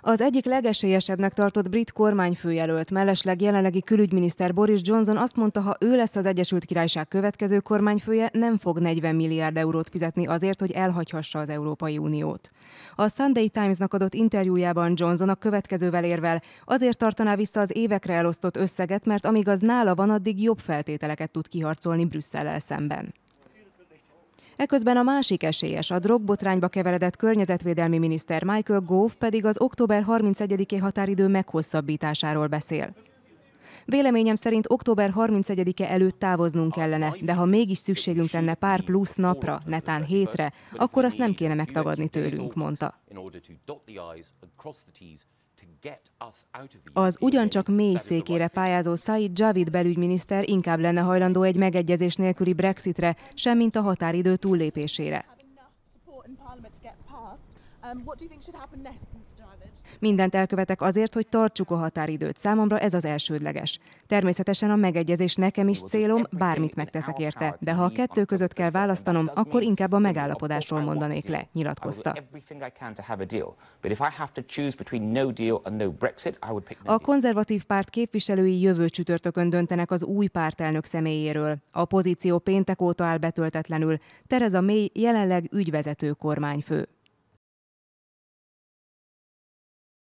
Az egyik legesélyesebbnek tartott brit kormányfőjelölt, mellesleg jelenlegi külügyminiszter Boris Johnson azt mondta, ha ő lesz az Egyesült Királyság következő kormányfője, nem fog 40 milliárd eurót fizetni azért, hogy elhagyhassa az Európai Uniót. A Sunday Times-nak adott interjújában Johnson a következővel érvel, azért tartaná vissza az évekre elosztott összeget, mert amíg az nála van, addig jobb feltételeket tud kiharcolni Brüsszellel szemben. Eközben a másik esélyes, a drogbotrányba keveredett környezetvédelmi miniszter Michael Gove pedig az október 31-i határidő meghosszabbításáról beszél. Véleményem szerint október 31-e előtt távoznunk kellene, de ha mégis szükségünk lenne pár plusz napra, netán hétre, akkor azt nem kéne megtagadni tőlünk, mondta. Az ugyancsak mély székére pályázó Said Javid belügyminiszter inkább lenne hajlandó egy megegyezés nélküli Brexitre, semmint a határidő túllépésére. Um, Mindent elkövetek azért, hogy tartsuk a határidőt. Számomra ez az elsődleges. Természetesen a megegyezés nekem is célom, bármit megteszek érte, de ha a kettő között kell választanom, akkor inkább a megállapodásról mondanék le, nyilatkozta. A konzervatív párt képviselői jövő csütörtökön döntenek az új pártelnök személyéről. A pozíció péntek óta áll betöltetlenül. Tereza May jelenleg ügyvezető kormányfő.